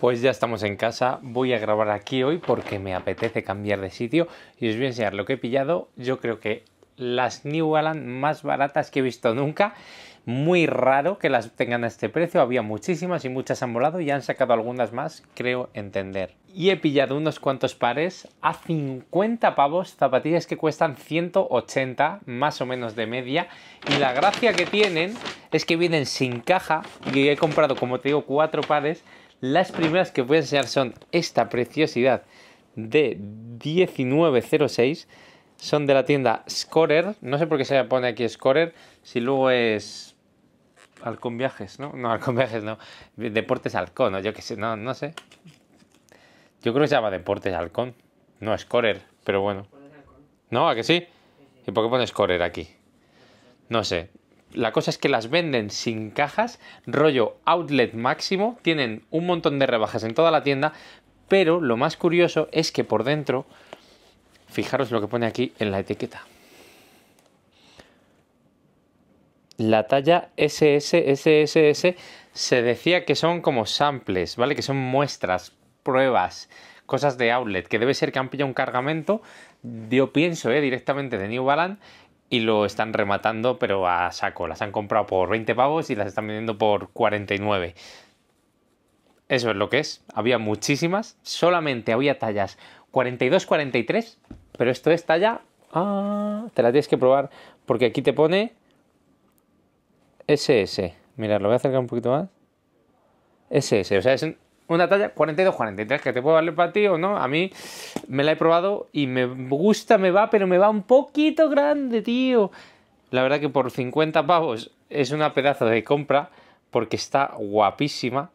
Pues ya estamos en casa, voy a grabar aquí hoy porque me apetece cambiar de sitio y os voy a enseñar lo que he pillado. Yo creo que las New Alan más baratas que he visto nunca. Muy raro que las tengan a este precio, había muchísimas y muchas han volado y han sacado algunas más, creo entender. Y he pillado unos cuantos pares a 50 pavos, zapatillas que cuestan 180 más o menos de media. Y la gracia que tienen es que vienen sin caja y he comprado, como te digo, cuatro pares las primeras que voy a enseñar son esta preciosidad de 1906. Son de la tienda Scorer. No sé por qué se pone aquí Scorer. Si luego es Halcón Viajes, ¿no? No, Halcón Viajes no. Deportes halcón. o Yo qué sé, no, no sé. Yo creo que se llama Deportes Halcón. No, Scorer, pero bueno. ¿No? ¿A que sí? ¿Y por qué pone Scorer aquí? No sé la cosa es que las venden sin cajas, rollo outlet máximo, tienen un montón de rebajas en toda la tienda, pero lo más curioso es que por dentro, fijaros lo que pone aquí en la etiqueta. La talla SS, se decía que son como samples, ¿vale? Que son muestras, pruebas, cosas de outlet, que debe ser que han pillado un cargamento, yo pienso, eh, directamente de New Balance y lo están rematando, pero a saco. Las han comprado por 20 pavos y las están vendiendo por 49. Eso es lo que es. Había muchísimas. Solamente había tallas 42, 43. Pero esto es talla. Ah, te la tienes que probar. Porque aquí te pone SS. Mirad, lo voy a acercar un poquito más. SS. O sea, es una talla 42-43 que te puede valer para ti o no. A mí me la he probado y me gusta, me va, pero me va un poquito grande, tío. La verdad que por 50 pavos es una pedazo de compra porque está guapísima.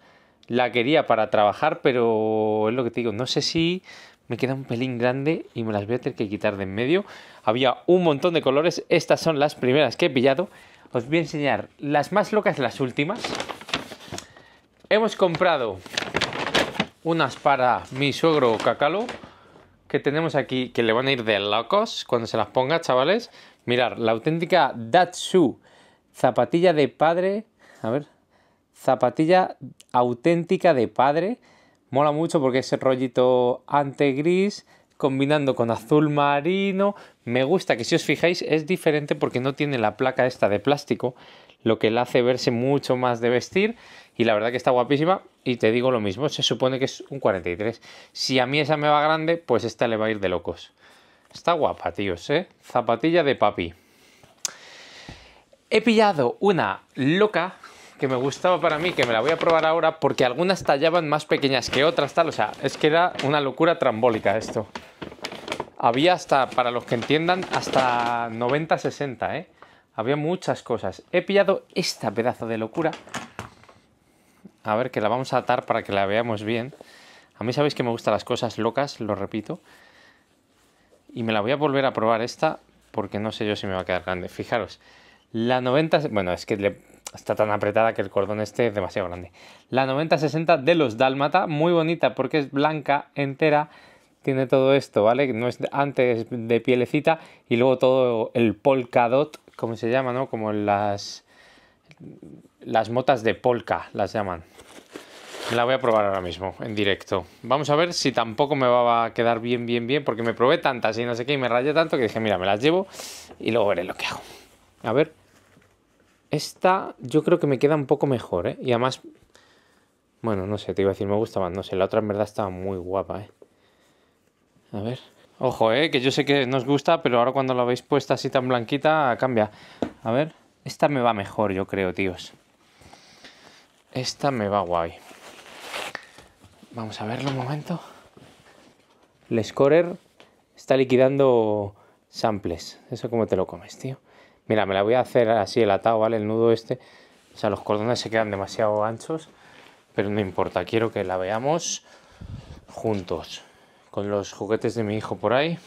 La quería para trabajar, pero es lo que te digo, no sé si me queda un pelín grande y me las voy a tener que quitar de en medio. Había un montón de colores, estas son las primeras que he pillado. Os voy a enseñar las más locas, las últimas. Hemos comprado unas para mi suegro Cacalo, que tenemos aquí, que le van a ir de locos cuando se las ponga, chavales. Mirar, la auténtica Datsu, zapatilla de padre, a ver, zapatilla auténtica de padre. Mola mucho porque ese rollito ante gris, combinando con azul marino. Me gusta que si os fijáis es diferente porque no tiene la placa esta de plástico, lo que la hace verse mucho más de vestir y la verdad que está guapísima y te digo lo mismo, se supone que es un 43. Si a mí esa me va grande, pues esta le va a ir de locos. Está guapa, tíos, ¿eh? Zapatilla de papi. He pillado una loca que me gustaba para mí, que me la voy a probar ahora, porque algunas tallaban más pequeñas que otras, tal. O sea, es que era una locura trambólica esto. Había hasta, para los que entiendan, hasta 90-60, ¿eh? Había muchas cosas. He pillado esta pedazo de locura. A ver, que la vamos a atar para que la veamos bien. A mí sabéis que me gustan las cosas locas, lo repito. Y me la voy a volver a probar esta, porque no sé yo si me va a quedar grande. Fijaros, la 90... Bueno, es que le está tan apretada que el cordón esté demasiado grande. La 9060 de los Dálmata, muy bonita porque es blanca entera, tiene todo esto, ¿vale? No es antes de pielecita y luego todo el polka dot, como se llama, ¿no? Como las las motas de polka las llaman. La voy a probar ahora mismo, en directo. Vamos a ver si tampoco me va a quedar bien, bien, bien, porque me probé tantas y no sé qué, y me rayé tanto que dije, mira, me las llevo y luego veré lo que hago. A ver. Esta yo creo que me queda un poco mejor, ¿eh? Y además, bueno, no sé, te iba a decir, me gusta más, no sé, la otra en verdad estaba muy guapa, ¿eh? A ver. Ojo, ¿eh? Que yo sé que nos gusta, pero ahora cuando la habéis puesta así tan blanquita, cambia. A ver, esta me va mejor, yo creo, tíos. Esta me va guay. Vamos a verlo un momento. El scorer está liquidando samples. Eso como te lo comes, tío. Mira, me la voy a hacer así el atado, ¿vale? El nudo este. O sea, los cordones se quedan demasiado anchos, pero no importa. Quiero que la veamos juntos. Con los juguetes de mi hijo por ahí.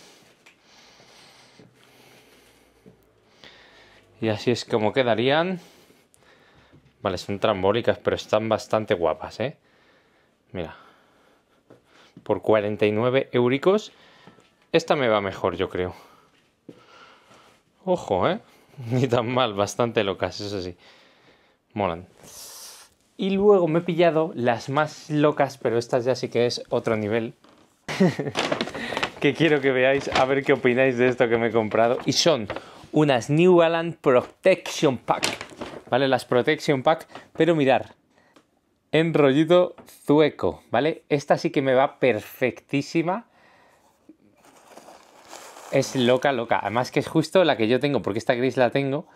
Y así es como quedarían. Vale, son trambólicas, pero están bastante guapas, ¿eh? Mira. Por 49 euricos. Esta me va mejor, yo creo. Ojo, ¿eh? Ni tan mal, bastante locas, eso sí. Molan. Y luego me he pillado las más locas, pero estas ya sí que es otro nivel. que quiero que veáis a ver qué opináis de esto que me he comprado. Y son unas New Balance Protection Pack. ¿Vale? Las Protection Pack, pero mirar, en sueco, zueco, ¿vale? Esta sí que me va perfectísima es loca, loca. Además que es justo la que yo tengo, porque esta gris la tengo.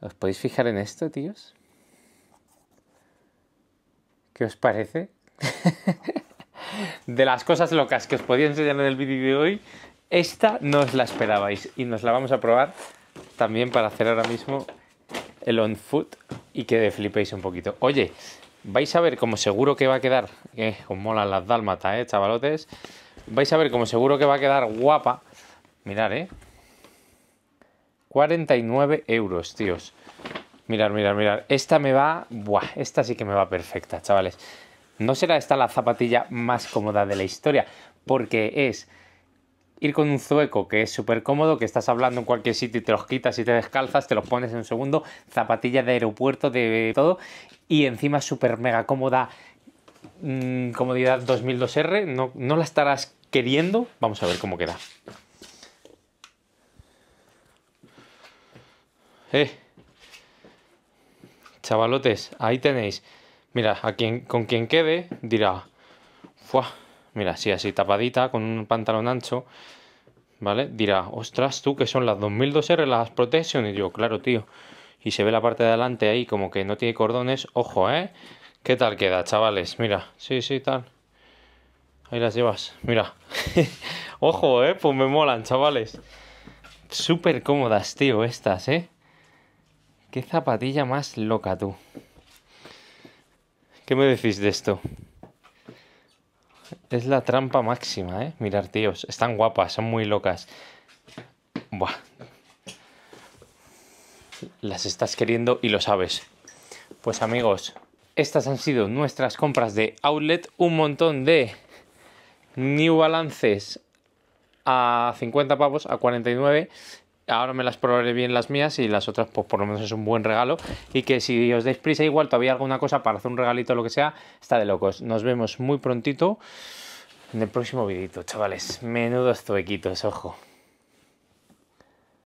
¿Os podéis fijar en esto, tíos? ¿Qué os parece? de las cosas locas que os podía enseñar en el vídeo de hoy, esta no os la esperabais y nos la vamos a probar también para hacer ahora mismo el on foot y que flipéis un poquito. Oye, vais a ver cómo seguro que va a quedar, eh, os molan las dálmata, eh, chavalotes, vais a ver cómo seguro que va a quedar guapa Mirad, ¿eh? 49 euros, tíos. Mirad, mirad, mirad. Esta me va... Buah, esta sí que me va perfecta, chavales. No será esta la zapatilla más cómoda de la historia, porque es ir con un zueco que es súper cómodo, que estás hablando en cualquier sitio y te los quitas y te descalzas, te los pones en un segundo, zapatilla de aeropuerto, de todo, y encima súper mega cómoda, mm, comodidad 2002R, no la estarás queriendo, vamos a ver cómo queda. Eh. Chavalotes, ahí tenéis. Mira, a quien, con quien quede dirá, Fua. mira, sí, así tapadita, con un pantalón ancho, ¿vale? Dirá, ostras, tú que son las 2002R, las Protection. Y yo, claro, tío. Y se ve la parte de adelante ahí como que no tiene cordones. Ojo, ¿eh? ¿Qué tal queda, chavales? Mira, sí, sí, tal. Ahí las llevas, mira. Ojo, ¿eh? Pues me molan, chavales. Súper cómodas, tío, estas, ¿eh? Qué zapatilla más loca tú. ¿Qué me decís de esto? Es la trampa máxima, ¿eh? Mirar, tíos. Están guapas, son muy locas. Buah. Las estás queriendo y lo sabes. Pues amigos, estas han sido nuestras compras de outlet. Un montón de New Balances a 50 pavos, a 49 ahora me las probaré bien las mías y las otras pues por lo menos es un buen regalo y que si os dais prisa igual todavía alguna cosa para hacer un regalito o lo que sea, está de locos. Nos vemos muy prontito en el próximo vidito, chavales. Menudos tuequitos, ojo.